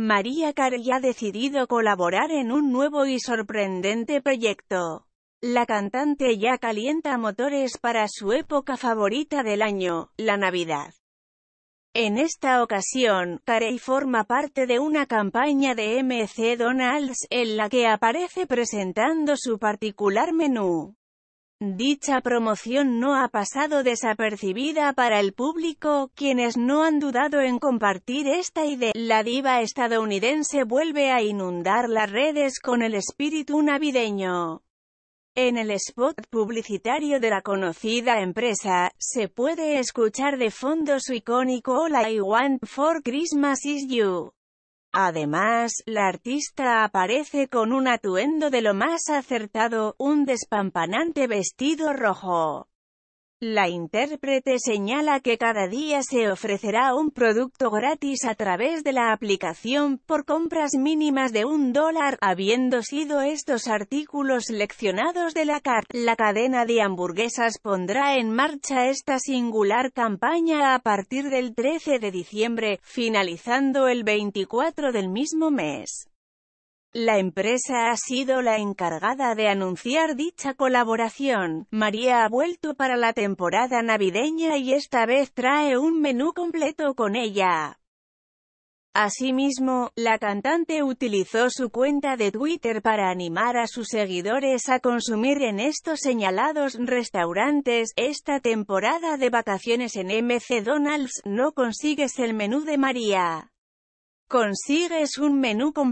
María Carey ha decidido colaborar en un nuevo y sorprendente proyecto. La cantante ya calienta motores para su época favorita del año, la Navidad. En esta ocasión, Carey forma parte de una campaña de MC Donald's en la que aparece presentando su particular menú. Dicha promoción no ha pasado desapercibida para el público, quienes no han dudado en compartir esta idea. La diva estadounidense vuelve a inundar las redes con el espíritu navideño. En el spot publicitario de la conocida empresa, se puede escuchar de fondo su icónico All I Want for Christmas is You. Además, la artista aparece con un atuendo de lo más acertado, un despampanante vestido rojo. La intérprete señala que cada día se ofrecerá un producto gratis a través de la aplicación por compras mínimas de un dólar, habiendo sido estos artículos leccionados de la CAR. La cadena de hamburguesas pondrá en marcha esta singular campaña a partir del 13 de diciembre, finalizando el 24 del mismo mes. La empresa ha sido la encargada de anunciar dicha colaboración. María ha vuelto para la temporada navideña y esta vez trae un menú completo con ella. Asimismo, la cantante utilizó su cuenta de Twitter para animar a sus seguidores a consumir en estos señalados restaurantes. Esta temporada de vacaciones en MC Donald's no consigues el menú de María. Consigues un menú completo.